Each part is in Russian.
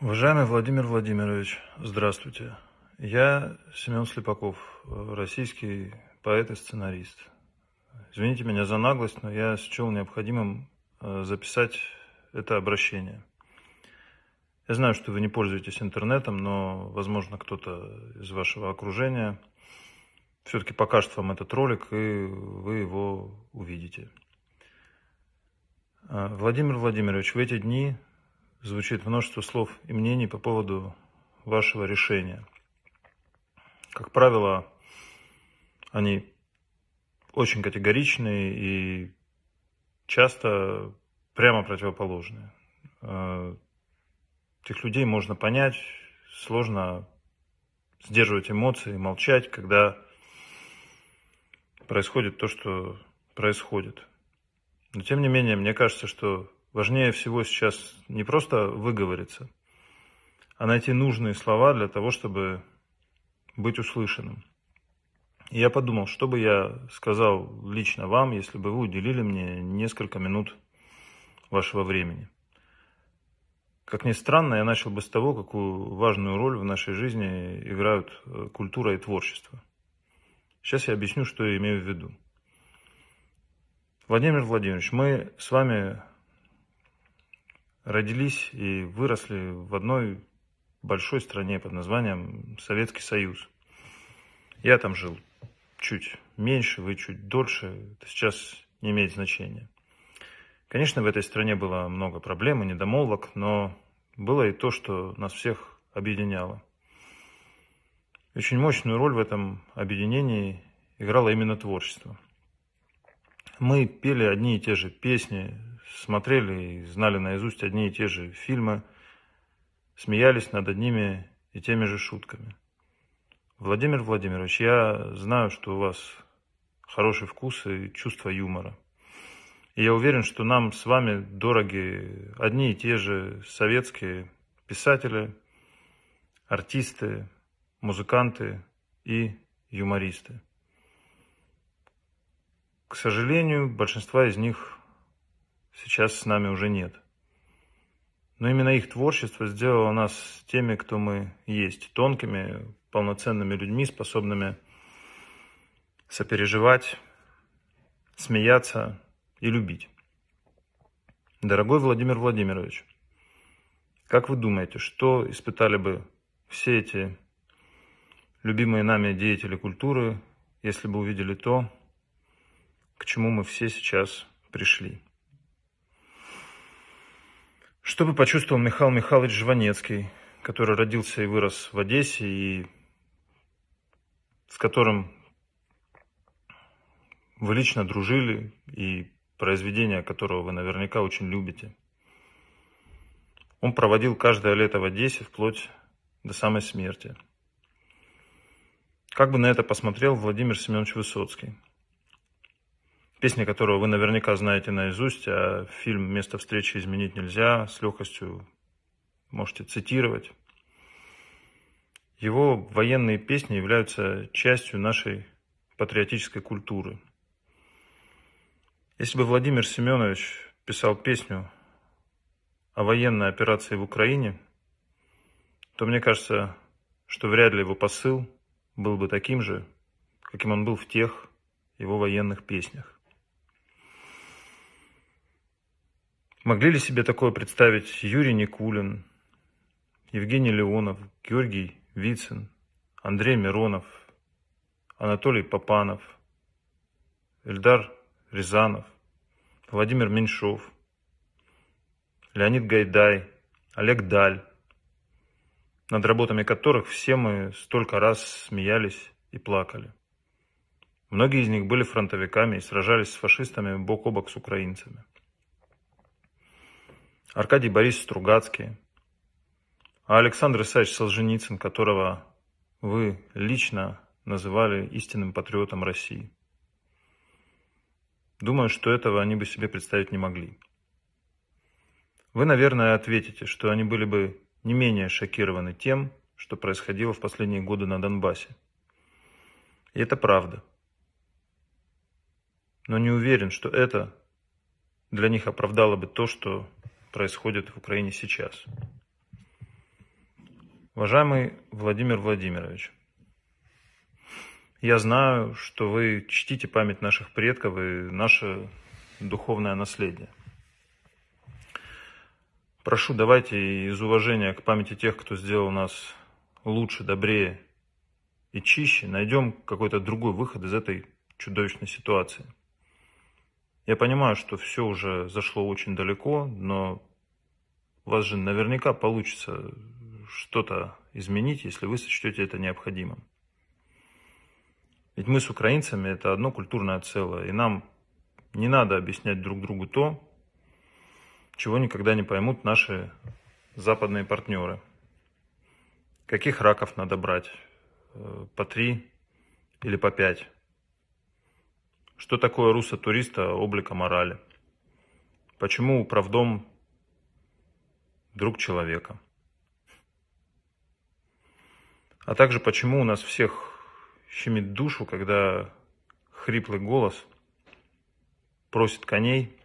Уважаемый Владимир Владимирович, здравствуйте. Я Семен Слепаков, российский поэт и сценарист. Извините меня за наглость, но я счел необходимым э, записать это обращение. Я знаю, что вы не пользуетесь интернетом, но, возможно, кто-то из вашего окружения все-таки покажет вам этот ролик, и вы его увидите. Э, Владимир Владимирович, в эти дни звучит множество слов и мнений по поводу вашего решения. Как правило, они очень категоричные и часто прямо противоположные. Э, Тех людей можно понять, сложно сдерживать эмоции, молчать, когда происходит то, что происходит. Но тем не менее, мне кажется, что Важнее всего сейчас не просто выговориться, а найти нужные слова для того, чтобы быть услышанным. И я подумал, что бы я сказал лично вам, если бы вы уделили мне несколько минут вашего времени. Как ни странно, я начал бы с того, какую важную роль в нашей жизни играют э, культура и творчество. Сейчас я объясню, что я имею в виду. Владимир Владимирович, мы с вами родились и выросли в одной большой стране под названием Советский Союз. Я там жил чуть меньше, вы чуть дольше, это сейчас не имеет значения. Конечно, в этой стране было много проблем и недомолвок, но было и то, что нас всех объединяло. Очень мощную роль в этом объединении играло именно творчество. Мы пели одни и те же песни, смотрели и знали наизусть одни и те же фильмы, смеялись над одними и теми же шутками. Владимир Владимирович, я знаю, что у вас хороший вкус и чувство юмора. И я уверен, что нам с вами дороги одни и те же советские писатели, артисты, музыканты и юмористы. К сожалению, большинство из них сейчас с нами уже нет. Но именно их творчество сделало нас теми, кто мы есть, тонкими, полноценными людьми, способными сопереживать, смеяться и любить. Дорогой Владимир Владимирович, как вы думаете, что испытали бы все эти любимые нами деятели культуры, если бы увидели то, к чему мы все сейчас пришли? Что бы почувствовал Михаил Михайлович Жванецкий, который родился и вырос в Одессе, и с которым вы лично дружили, и произведение которого вы наверняка очень любите. Он проводил каждое лето в Одессе вплоть до самой смерти. Как бы на это посмотрел Владимир Семенович Высоцкий – песня которую вы наверняка знаете наизусть, а фильм «Место встречи изменить нельзя» с легкостью можете цитировать. Его военные песни являются частью нашей патриотической культуры. Если бы Владимир Семенович писал песню о военной операции в Украине, то мне кажется, что вряд ли его посыл был бы таким же, каким он был в тех его военных песнях. Могли ли себе такое представить Юрий Никулин, Евгений Леонов, Георгий Вицин, Андрей Миронов, Анатолий Попанов, Эльдар Рязанов, Владимир Меньшов, Леонид Гайдай, Олег Даль, над работами которых все мы столько раз смеялись и плакали. Многие из них были фронтовиками и сражались с фашистами бок о бок с украинцами. Аркадий Борисович Стругацкий, а Александр Исаевич Солженицын, которого вы лично называли истинным патриотом России. Думаю, что этого они бы себе представить не могли. Вы, наверное, ответите, что они были бы не менее шокированы тем, что происходило в последние годы на Донбассе. И это правда. Но не уверен, что это для них оправдало бы то, что происходит в Украине сейчас. Уважаемый Владимир Владимирович, я знаю, что вы чтите память наших предков и наше духовное наследие. Прошу, давайте из уважения к памяти тех, кто сделал нас лучше, добрее и чище, найдем какой-то другой выход из этой чудовищной ситуации. Я понимаю, что все уже зашло очень далеко, но у вас же наверняка получится что-то изменить, если вы сочтете это необходимым. Ведь мы с украинцами это одно культурное целое, и нам не надо объяснять друг другу то, чего никогда не поймут наши западные партнеры. Каких раков надо брать? Э, по три или по пять? Что такое руса туриста облика морали? Почему правдом друг человека? А также почему у нас всех щемит душу, когда хриплый голос просит коней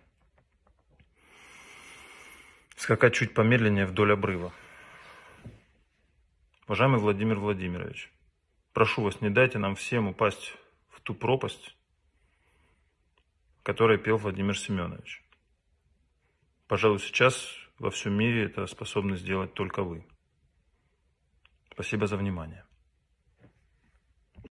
скакать чуть помедленнее вдоль обрыва. Уважаемый Владимир Владимирович, прошу вас, не дайте нам всем упасть в ту пропасть, которые пел Владимир Семенович. Пожалуй, сейчас во всем мире это способны сделать только вы. Спасибо за внимание.